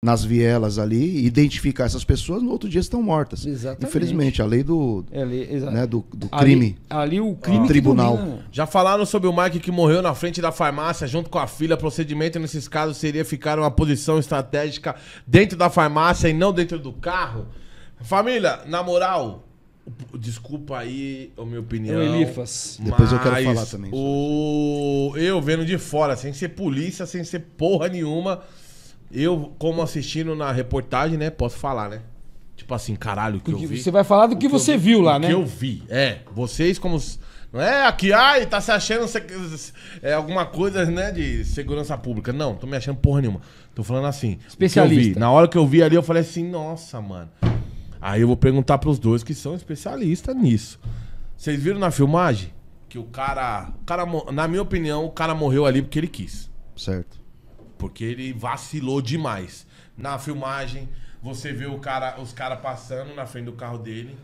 nas vielas ali, identificar essas pessoas, no outro dia estão mortas. Exatamente. Infelizmente, a lei do, é, né, do, do ali, crime. Ali, o crime. Ah, tribunal. Domina. Já falaram sobre o Mike que morreu na frente da farmácia junto com a filha. Procedimento nesses casos seria ficar uma posição estratégica dentro da farmácia e não dentro do carro. Família, na moral, Desculpa aí a minha opinião. Elifas. Depois eu quero falar também. O... Eu vendo de fora, sem ser polícia, sem ser porra nenhuma. Eu, como assistindo na reportagem, né? Posso falar, né? Tipo assim, caralho, o que eu vi. Você vai falar do que, que você vi, viu lá, o né? O que eu vi. É, vocês como. Não é aqui, ai, tá se achando é, alguma coisa, né, de segurança pública. Não, tô me achando porra nenhuma. Tô falando assim. Especialista. Vi, na hora que eu vi ali, eu falei assim, nossa, mano. Aí eu vou perguntar pros dois que são especialistas nisso. Vocês viram na filmagem que o cara, o cara. Na minha opinião, o cara morreu ali porque ele quis. Certo. Porque ele vacilou demais. Na filmagem, você vê o cara, os caras passando na frente do carro dele.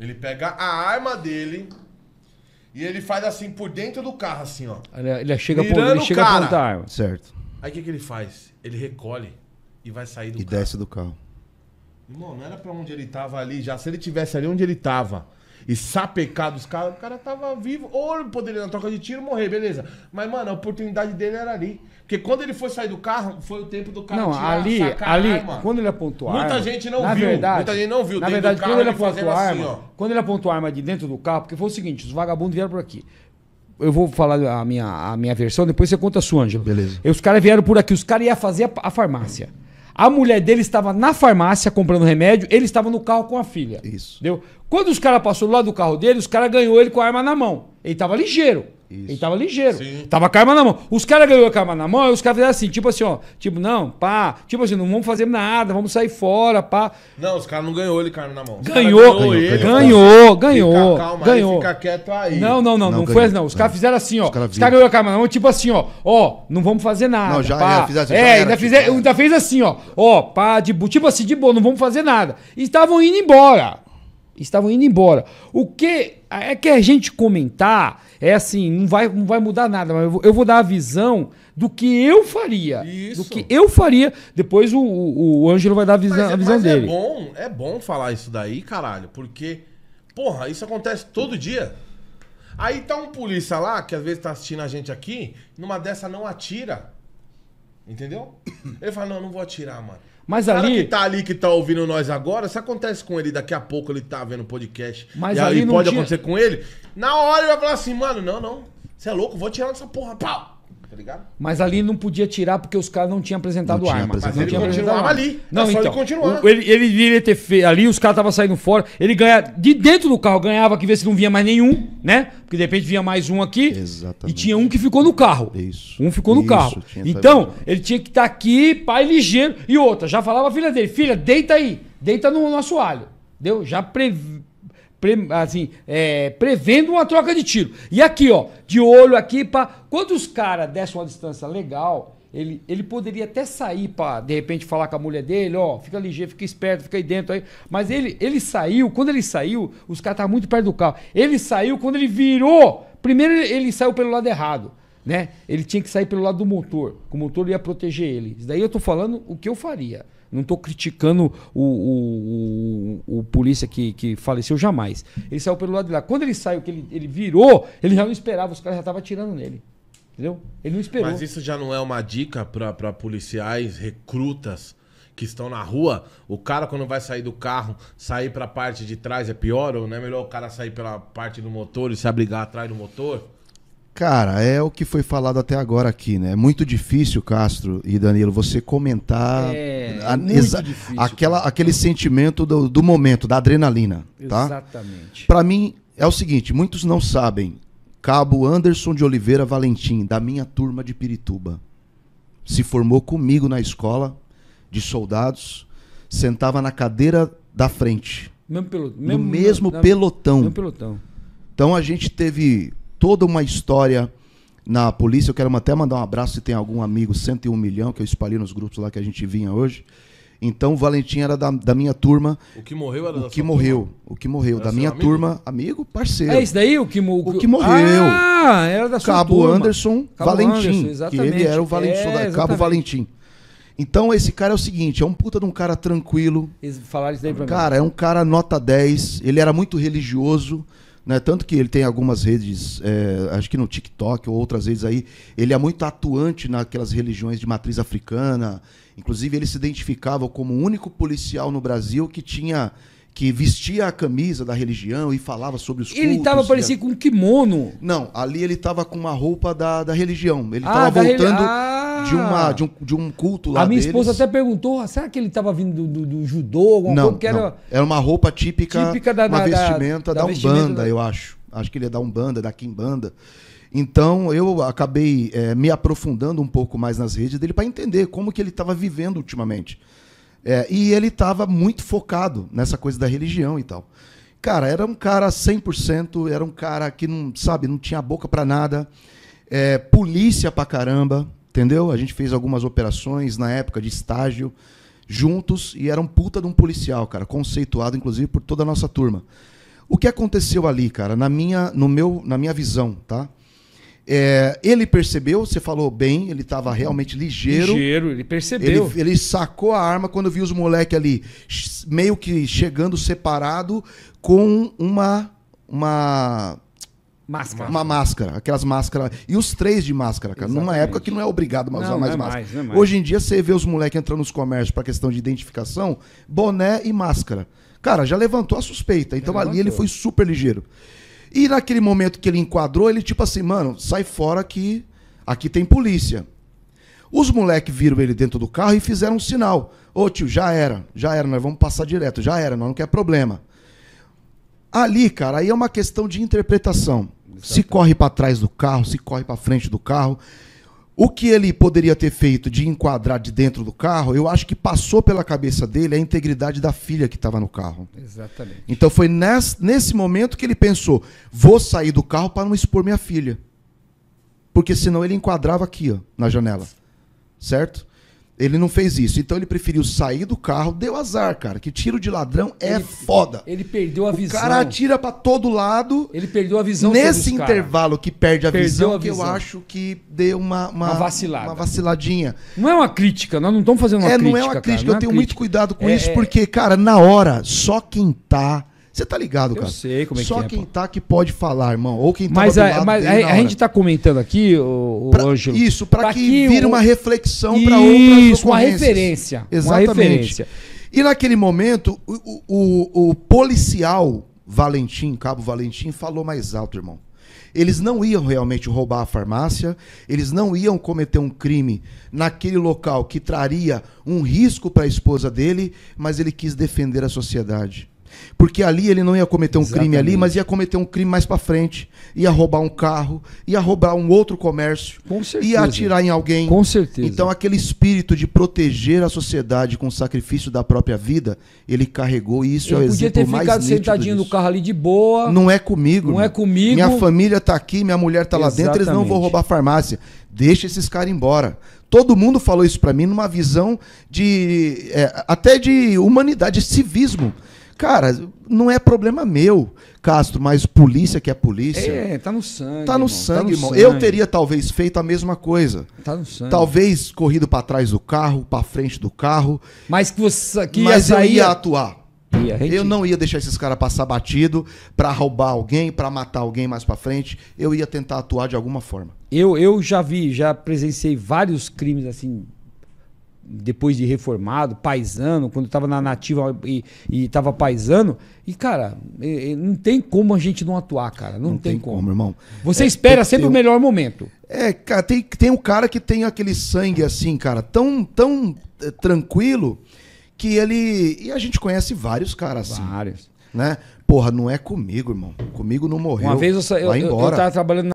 Ele pega a arma dele e ele faz assim por dentro do carro, assim, ó. Ele, ele chega, por, ele chega cara. a apontar a arma. Certo. Aí o que, que ele faz? Ele recolhe e vai sair do e carro. E desce do carro. Irmão, não era pra onde ele tava ali já. Se ele tivesse ali onde ele tava e sapecar dos caras, o cara tava vivo. Ou ele poderia, na troca de tiro, morrer, beleza. Mas, mano, a oportunidade dele era ali. Porque quando ele foi sair do carro, foi o tempo do cara não, tirar, ali, ali, arma. quando ele apontou a muita arma... Gente não na viu, verdade, muita gente não viu. Na verdade, carro, quando ele, ele apontou a assim, arma, assim, quando ele apontou a arma de dentro do carro, porque foi o seguinte, os vagabundos vieram por aqui. Eu vou falar a minha, a minha versão, depois você conta a sua, Ângelo. Beleza. E os caras vieram por aqui, os caras iam fazer a, a farmácia. A mulher dele estava na farmácia comprando remédio, ele estava no carro com a filha. Isso. Entendeu? Quando os caras passaram lá do carro dele, os caras ganhou ele com a arma na mão. Ele estava ligeiro. Isso. Ele tava ligeiro. Sim. Tava com a arma na mão. Os caras ganhou a arma na mão, os caras fizeram assim, tipo assim, ó. Tipo, não, pá. Tipo assim, não vamos fazer nada, vamos sair fora, pá. Não, os caras não ganhou ele com a arma na mão. Ganhou, ganhou, ele, ganhou, ganhou. ganhou fica, calma ganhou. Aí, fica quieto aí. Não, não, não, não, não foi assim, não. Os caras fizeram assim, ó. Os caras cara ganhou a arma na mão, tipo assim, ó. Ó, não vamos fazer nada. Não, já, pá. já fizeram assim. É, ainda, tipo, é. ainda fez assim, ó. Ó, pá, de, tipo assim, de boa, não vamos fazer nada. E estavam indo embora estavam indo embora. O que é que a gente comentar é assim, não vai, não vai mudar nada, mas eu vou, eu vou dar a visão do que eu faria. Isso. Do que eu faria. Depois o, o, o Ângelo vai dar a visão, mas, é, a visão mas é dele. É bom, é bom falar isso daí, caralho, porque, porra, isso acontece todo dia. Aí tá um polícia lá, que às vezes tá assistindo a gente aqui, numa dessa não atira. Entendeu? Ele fala, não, não vou atirar, mano. Mas o cara ali. que tá ali, que tá ouvindo nós agora, se acontece com ele daqui a pouco, ele tá vendo o podcast. Mas e ali aí pode tinha... acontecer com ele. Na hora ele vai falar assim, mano, não, não. Você é louco, vou tirar dessa porra. Pau! tá ligado? Mas ali não podia tirar porque os caras não tinham apresentado não arma. Apresentado. Mas ele não tinha continuava ali. Não, então, ele continuava. Ele, ele iria ter feito ali, os caras estavam saindo fora. Ele ganhava, de dentro do carro, ganhava que ver se não vinha mais nenhum, né? Porque de repente vinha mais um aqui. Exatamente. E tinha um que ficou no carro. Isso. Um ficou no Isso, carro. Então, ele tinha que estar tá aqui, pai ligeiro. E outra, já falava a filha dele: filha, deita aí, deita no, no assoalho. Deu? Já previ pre, assim, é, prevendo uma troca de tiro. E aqui, ó, de olho aqui, pra, quando os caras dessem uma distância legal, ele, ele poderia até sair para de repente falar com a mulher dele, ó, fica ligeiro, fica esperto, fica aí dentro aí. Mas ele, ele saiu, quando ele saiu, os caras estavam muito perto do carro. Ele saiu quando ele virou. Primeiro ele, ele saiu pelo lado errado, né? Ele tinha que sair pelo lado do motor, que o motor ia proteger ele. Isso daí eu tô falando o que eu faria. Não estou criticando o, o, o, o, polícia que, que faleceu jamais. Ele saiu pelo lado de lá. Quando ele saiu, que ele, ele virou, ele já não esperava, os caras já estavam atirando nele. Entendeu? Ele não esperou. Mas isso já não é uma dica para policiais, recrutas que estão na rua, o cara quando vai sair do carro, sair para a parte de trás é pior ou não é melhor o cara sair pela parte do motor e se abrigar atrás do motor? Cara, é o que foi falado até agora aqui, né? É muito difícil, Castro e Danilo, você comentar é, é a, exa- difícil, aquela, aquele sentimento do, do, momento, da adrenalina. Tá? Exatamente. Para mim, é o seguinte: muitos não sabem. Cabo Anderson de Oliveira Valentim, da minha turma de Pirituba, se formou comigo na escola de soldados, sentava na cadeira da frente. Mesmo pelo, mesmo, no mesmo na, pelotão. Mesmo pelotão. Então a gente teve toda uma história na polícia. Eu quero até mandar um abraço se tem algum amigo 101 milhão que eu espalhei nos grupos lá que a gente vinha hoje. Então o Valentim era da, da minha turma. O que morreu era o da que morreu, turma? O que morreu, era da minha amigo? turma, amigo, parceiro. É isso daí? O que, mo o que morreu. Ah, era da sua Cabo turma. Anderson Cabo Valentim. Anderson, que ele era o Valentim, é, da, Cabo Valentim. Então esse cara é o seguinte, é um puta de um cara tranquilo. Eles falaram isso daí pra cara, mim. Cara, é um cara nota 10, ele era muito religioso, né? Tanto que ele tem algumas redes, é, acho que no TikTok ou outras redes aí, ele é muito atuante naquelas religiões de matriz africana. Inclusive, ele se identificava como o único policial no Brasil que tinha que vestia a camisa da religião e falava sobre os ele Ele estava parecendo com um kimono. Não, ali ele estava com uma roupa da, da religião. Ele estava ah, voltando reli... Ah, de, uma, ah. de, um, de um culto lá A minha deles. esposa até perguntou, será que ele estava vindo do, do, do judô? Alguma não, coisa, não. Era... uma roupa típica, típica da, uma da, vestimenta da, da, da Umbanda, eu acho. Acho que ele é da Umbanda, da Quimbanda. Então eu acabei é, me aprofundando um pouco mais nas redes dele para entender como que ele estava vivendo ultimamente. É, e ele estava muito focado nessa coisa da religião e tal. Cara, era um cara 100%, era um cara que não, sabe, não tinha boca para nada. É, polícia pra caramba, Entendeu? A gente fez algumas operações na época de estágio juntos e era um puta de um policial, cara, conceituado inclusive por toda a nossa turma. O que aconteceu ali, cara, na minha, no meu, na minha visão, tá? É, ele percebeu, você falou bem, ele estava realmente ligeiro. Ligeiro, ele percebeu. Ele, ele sacou a arma quando viu os moleques ali, meio que chegando separado, com uma, uma Máscara. Uma máscara, aquelas máscaras. E os três de máscara, cara. Exatamente. Numa época que não é obrigado a usar é mais é máscara. Mais, é mais. Hoje em dia você vê os moleques entrando nos comércios para questão de identificação, boné e máscara. Cara, já levantou a suspeita. Então já ali levantou. ele foi super ligeiro. E naquele momento que ele enquadrou, ele tipo assim, mano, sai fora que aqui tem polícia. Os moleques viram ele dentro do carro e fizeram um sinal. Ô tio, já era, já era, nós vamos passar direto, já era, nós não quer problema. Ali, cara, aí é uma questão de interpretação. Exatamente. Se corre para trás do carro, se corre para frente do carro. O que ele poderia ter feito de enquadrar de dentro do carro, eu acho que passou pela cabeça dele a integridade da filha que estava no carro. Exatamente. Então foi nesse, nesse momento que ele pensou: vou sair do carro para não expor minha filha. Porque senão ele enquadrava aqui, ó, na janela. Certo? Ele não fez isso. Então ele preferiu sair do carro, deu azar, cara. Que tiro de ladrão é ele, foda. Ele perdeu a visão. O cara atira para todo lado. Ele perdeu a visão. Nesse intervalo que perde a perdeu visão, a que visão. eu acho que deu uma, uma, uma, vacilada. Uma vaciladinha. Não é uma crítica, nós não estamos fazendo uma é, crítica. É, não é uma é crítica. Cara, eu tenho crítica. muito cuidado com é, isso, é. porque, cara, na hora, só quem tá você tá ligado, cara? Eu sei como é Só que é. quem pô. tá que pode falar, irmão. Ou quem tá Mas, a, mas a, a, gente tá comentando aqui, hoje Isso, para que, que vire o... uma reflexão para outras Isso, uma referência. Exatamente. Uma referência. E naquele momento, o, o, o policial Valentim, Cabo Valentim, falou mais alto, irmão. Eles não iam realmente roubar a farmácia, eles não iam cometer um crime naquele local que traria um risco para a esposa dele, mas ele quis defender a sociedade. Porque ali ele não ia cometer um Exatamente. crime ali, mas ia cometer um crime mais para frente. Ia roubar um carro, ia roubar um outro comércio, Com certeza. ia atirar em alguém. Com certeza. Então aquele espírito de proteger a sociedade com o sacrifício da própria vida, ele carregou e isso ele é o podia ter ficado sentadinho disso. no carro ali de boa. Não é comigo. Não meu. é comigo. Minha família tá aqui, minha mulher tá Exatamente. lá dentro, eles não vão roubar a farmácia. Deixa esses caras embora. Todo mundo falou isso para mim numa visão de é, até de humanidade, de civismo. Cara, não é problema meu, Castro, mas polícia que é polícia. É, tá no sangue. Tá no irmão, tá sangue, tá no irmão. Sangue. Eu teria talvez feito a mesma coisa. Tá no sangue. Talvez corrido para trás do carro, para frente do carro. Mas que você que mas ia, eu é- ia atuar. Ia, eu não ia deixar esses caras passar batido para roubar alguém, para matar alguém mais para frente. Eu ia tentar atuar de alguma forma. Eu, eu já vi, já presenciei vários crimes assim depois de reformado, paisano, quando estava na nativa e, estava paisano. E, cara, e, não tem como a gente não atuar, cara. Não, não tem, tem como. como. irmão. Você é, espera tem, sempre tem, o melhor momento. É, cara, tem, tem um cara que tem aquele sangue assim, cara, tão, tão é, tranquilo que ele. E a gente conhece vários caras assim. Vários. Né? Porra, não é comigo, irmão. Comigo não morreu. Uma vez eu, eu, eu, eu tava trabalhando na